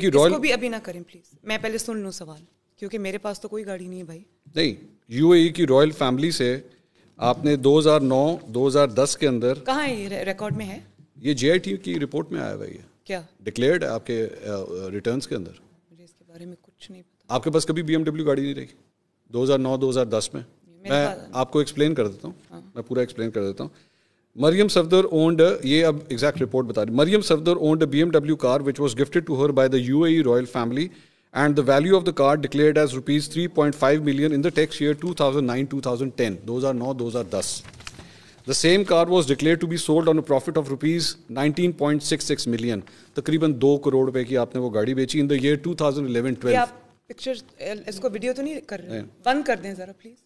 क्योंकि रॉयल इसको भी अभी ना करें प्लीज मैं पहले सुन लूँ सवाल क्योंकि मेरे पास तो कोई गाड़ी नहीं है भाई नहीं यूएई e की रॉयल फैमिली से आपने 2009 2010 के अंदर कहाँ है ये रिकॉर्ड में है ये जे की रिपोर्ट में आया भाई क्या डिक्लेयर्ड है आपके रिटर्न के अंदर मुझे इसके बारे में कुछ नहीं पता आपके पास कभी बी गाड़ी नहीं रही 2009 2010 में मैं आपको एक्सप्लेन कर देता हूँ हाँ। मैं पूरा एक्सप्लेन कर देता हूँ मरियम सफदर ओन्ड ये अब एग्जैक्ट रिपोर्ट बता रही Maryam Safdar owned BMW car which was gifted to her by the U A royal family and the value of the car declared as rupees three point five million in the tax year two thousand nine two thousand ten दो हजार नौ दो हजार दस the same car was declare to be sold on profit of rupees nineteen point six six million तकरीबन दो करोड़ रुपए की आपने वो गाड़ी बेची in the year two thousand eleven twelve picture इसको वीडियो तो नहीं कर रहे बंद कर दें जरा please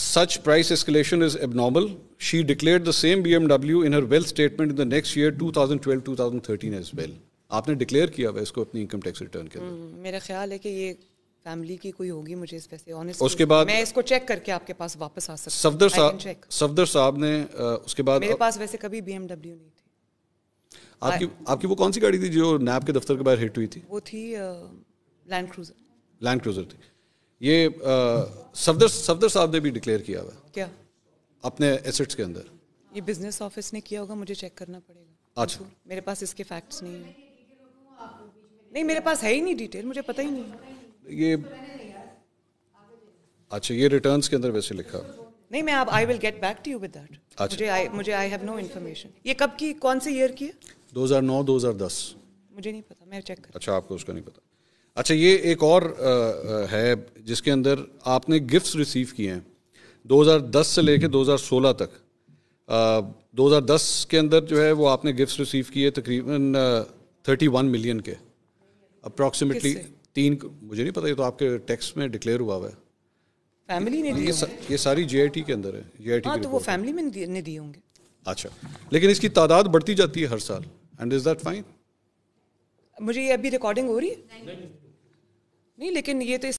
such price escalation is abnormal She declared the same BMW in her wealth statement in the next year 2012-2013 as well. आपने डिक्लेयर किया हुआ इसको अपनी इनकम टैक्स रिटर्न के अंदर हम्म, मेरा ख्याल है कि ये फैमिली की कोई होगी मुझे इस पैसे ऑनेस्ट उसके बाद मैं इसको चेक करके आपके पास वापस आ सकता सफदर साहब सफदर साहब ने आ, उसके बाद मेरे पास वैसे कभी बीएमडब्ल्यू नहीं थी आपकी आपकी वो कौन सी गाड़ी थी जो नैब के दफ्तर के बाहर हिट हुई थी वो थी लैंड क्रूजर लैंड क्रूजर थी ये सफदर सफदर साहब ने भी डिक्लेयर किया हुआ क्या अपने एसेट्स के अंदर ये बिजनेस ऑफिस ने किया होगा मुझे चेक करना पड़ेगा अच्छा मेरे पास इसके फैक्ट्स नहीं है नहीं मेरे पास है ही नहीं डिटेल मुझे पता ही नहीं ये अच्छा ये रिटर्न्स के अंदर वैसे लिखा नहीं मैं आप I will get back to you with that मुझे आई मुझे आई हैव नो इन्फॉर्मेशन ये कब की कौन से ईयर की है 2009 2010 मुझे नहीं पता मैं चेक कर अच्छा आपको उसका नहीं पता अच्छा ये एक और आ, है जिसके अंदर आपने गिफ्ट्स रिसीव किए हैं 2010 से लेके 2016 तक आ, 2010 के अंदर जो है वो आपने गिफ्ट्स रिसीव किए तकरीबन थर्टी वन मिलियन के अप्रॉक्सीमेटली तीन मुझे नहीं पता ये तो आपके टैक्स में डिक्लेयर हुआ हुआ है फैमिली ने ये, सा, ये सारी जीआईटी के अंदर है जीआईटी हाँ, तो वो फैमिली में ने दिए होंगे अच्छा लेकिन इसकी तादाद बढ़ती जाती है हर साल एंड इज दैट फाइन मुझे अभी रिकॉर्डिंग हो रही है नहीं लेकिन ये तो